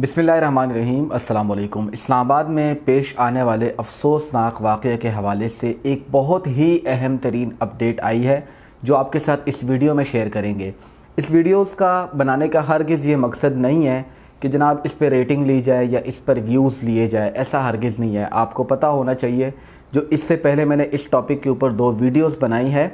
बिसमीम अल्लाम इस्लामाबाद में पेश आने वाले अफसोसनाक वाक़े के हवाले से एक बहुत ही अहम तरीन अपडेट आई है जो आपके साथ इस वीडियो में शेयर करेंगे इस वीडियोज़ का बनाने का हरगिज़ ये मकसद नहीं है कि जनाब इस पर रेटिंग ली जाए या इस पर व्यूज़ लिए जाए ऐसा हरगिज़ नहीं है आपको पता होना चाहिए जो इससे पहले मैंने इस टॉपिक के ऊपर दो वीडियोज़ बनाई है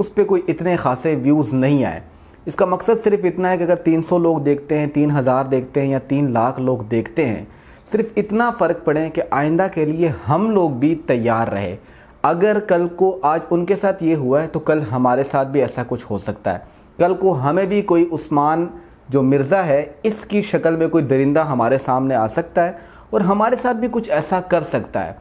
उस पर कोई इतने ख़ासे व्यूज़ नहीं आए इसका मकसद सिर्फ इतना है कि अगर 300 लोग देखते हैं 3000 देखते हैं या 3 लाख लोग देखते हैं सिर्फ इतना फ़र्क पड़े कि आइंदा के लिए हम लोग भी तैयार रहे अगर कल को आज उनके साथ ये हुआ है तो कल हमारे साथ भी ऐसा कुछ हो सकता है कल को हमें भी कोई उस्मान जो मिर्ज़ा है इसकी शक्ल में कोई दरिंदा हमारे सामने आ सकता है और हमारे साथ भी कुछ ऐसा कर सकता है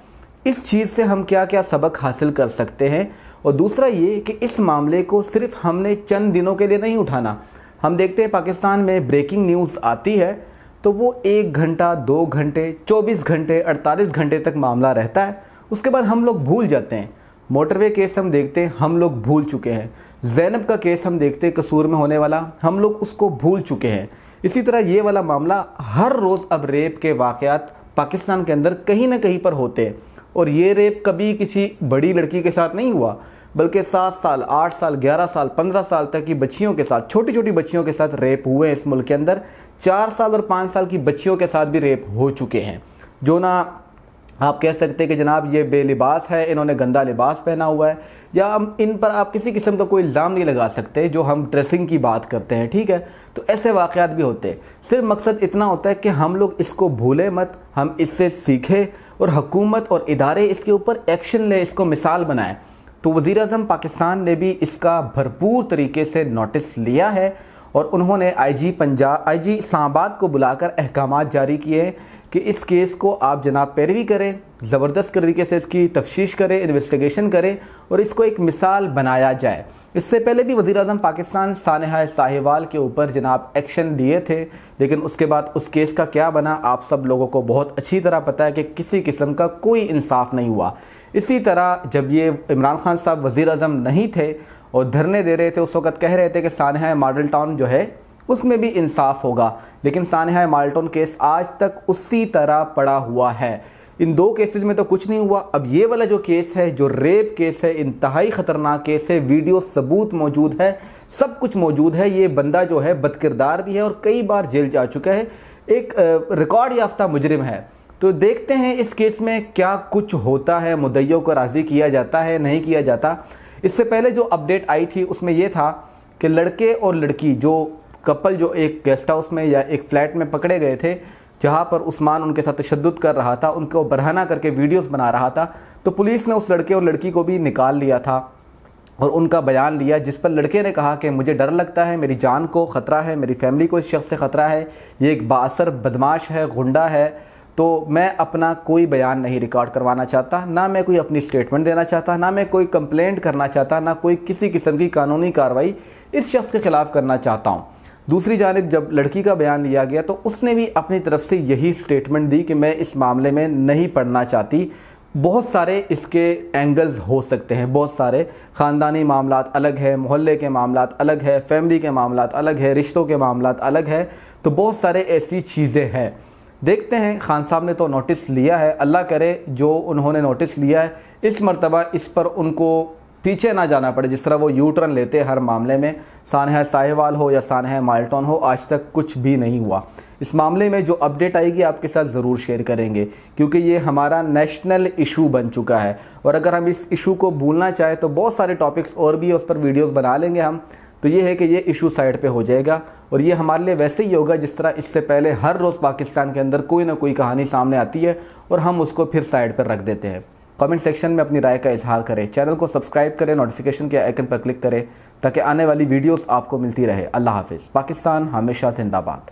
इस चीज़ से हम क्या क्या सबक हासिल कर सकते हैं और दूसरा ये कि इस मामले को सिर्फ हमने चंद दिनों के लिए नहीं उठाना हम देखते हैं पाकिस्तान में ब्रेकिंग न्यूज़ आती है तो वो एक घंटा दो घंटे चौबीस घंटे अड़तालीस घंटे तक मामला रहता है उसके बाद हम लोग भूल जाते हैं मोटरवे केस हम देखते हैं हम लोग भूल चुके हैं जैनब का केस हम देखते हैं कसूर में होने वाला हम लोग उसको भूल चुके हैं इसी तरह ये वाला मामला हर रोज़ अब रेप के वाक़ पाकिस्तान के अंदर कहीं ना कहीं पर होते हैं और ये रेप कभी किसी बड़ी लड़की के साथ नहीं हुआ बल्कि सात साल आठ साल ग्यारह साल पंद्रह साल तक की बच्चियों के साथ छोटी छोटी बच्चियों के साथ रेप हुए हैं इस मुल्क के अंदर चार साल और पाँच साल की बच्चियों के साथ भी रेप हो चुके हैं जो ना आप कह सकते हैं कि जनाब ये बेलिबास है इन्होंने गंदा लिबास पहना हुआ है या हम इन पर आप किसी किस्म का कोई इल्ज़ाम नहीं लगा सकते जो हम ड्रेसिंग की बात करते हैं ठीक है तो ऐसे वाक़ात भी होते हैं सिर्फ मकसद इतना होता है कि हम लोग इसको भूलें मत हम इससे सीखें और हकूमत और इदारे इसके ऊपर एक्शन लें इसको मिसाल बनाएं तो वज़ी अजम पाकिस्तान ने भी इसका भरपूर तरीके से नोटिस लिया है और उन्होंने आईजी पंजाब आईजी इस्लामाबाद को बुलाकर अहकाम जारी किए कि इस केस को आप जनाब पैरवी करें ज़बरदस्त तरीके से इसकी तफ्श करें इन्वेस्टिगेशन करें और इसको एक मिसाल बनाया जाए इससे पहले भी वज़ी अजम पाकिस्तान सानहा साहिवाल के ऊपर जनाब एक्शन लिए थे लेकिन उसके बाद उस केस का क्या बना आप सब लोगों को बहुत अच्छी तरह पता है कि किसी किस्म का कोई इंसाफ नहीं हुआ इसी तरह जब ये इमरान खान साहब वज़ी अजम नहीं थे और धरने दे रहे थे उस वक्त कह रहे थे कि सानहा मॉडल टाउन जो है उसमें भी इंसाफ होगा लेकिन सानहा मॉडल टाउन केस आज तक उसी तरह पड़ा हुआ है इन दो केसेस में तो कुछ नहीं हुआ अब ये वाला जो केस है जो रेप केस है इंतहाई ख़तरनाक केस है वीडियो सबूत मौजूद है सब कुछ मौजूद है ये बंदा जो है बदकिरदार भी है और कई बार जेल जा चुका है एक रिकॉर्ड याफ्ता मुजरिम है तो देखते हैं इस केस में क्या कुछ होता है मुदैयों को राज़ी किया जाता है नहीं किया जाता इससे पहले जो अपडेट आई थी उसमें यह था कि लड़के और लड़की जो कपल जो एक गेस्ट हाउस में या एक फ्लैट में पकड़े गए थे जहाँ पर उस्मान उनके साथ तशद कर रहा था उनको बरहना करके वीडियोस बना रहा था तो पुलिस ने उस लड़के और लड़की को भी निकाल लिया था और उनका बयान लिया जिस पर लड़के ने कहा कि मुझे डर लगता है मेरी जान को ख़तरा है मेरी फैमिली को इस शख्स से ख़तरा है ये एक बासर बदमाश है गुंडा है तो मैं अपना कोई बयान नहीं रिकॉर्ड करवाना चाहता ना मैं कोई अपनी स्टेटमेंट देना चाहता ना मैं कोई कंप्लेंट करना चाहता ना कोई किसी किस्म की कानूनी कार्रवाई इस शख्स के खिलाफ करना चाहता हूँ दूसरी जानब जब लड़की का बयान लिया गया तो उसने भी अपनी तरफ से यही स्टेटमेंट दी कि मैं इस मामले में नहीं पढ़ना चाहती बहुत सारे इसके एंगल्स हो सकते हैं बहुत सारे ख़ानदानी मामला अलग है मोहल्ले के मामला अलग है फैमिली के मामला अलग है रिश्तों के मामला अलग है तो बहुत सारे ऐसी चीज़ें हैं देखते हैं खान साहब ने तो नोटिस लिया है अल्लाह करे जो उन्होंने नोटिस लिया है इस मरतबा इस पर उनको पीछे ना जाना पड़े जिस तरह वो यू टर्न लेते हैं हर मामले में सानह साहेवाल हो या सानह माल्टन हो आज तक कुछ भी नहीं हुआ इस मामले में जो अपडेट आएगी आपके साथ ज़रूर शेयर करेंगे क्योंकि ये हमारा नेशनल इशू बन चुका है और अगर हम इस इशू को भूलना चाहें तो बहुत सारे टॉपिक्स और भी उस पर वीडियोज़ बना लेंगे हम तो ये है कि ये इशू साइड पे हो जाएगा और ये हमारे लिए वैसे ही होगा जिस तरह इससे पहले हर रोज़ पाकिस्तान के अंदर कोई ना कोई कहानी सामने आती है और हम उसको फिर साइड पर रख देते हैं कमेंट सेक्शन में अपनी राय का इजहार करें चैनल को सब्सक्राइब करें नोटिफिकेशन के आइकन पर क्लिक करें ताकि आने वाली वीडियोस आपको मिलती रहे अल्लाह हाफिज़ पाकिस्तान हमेशा जिंदाबाद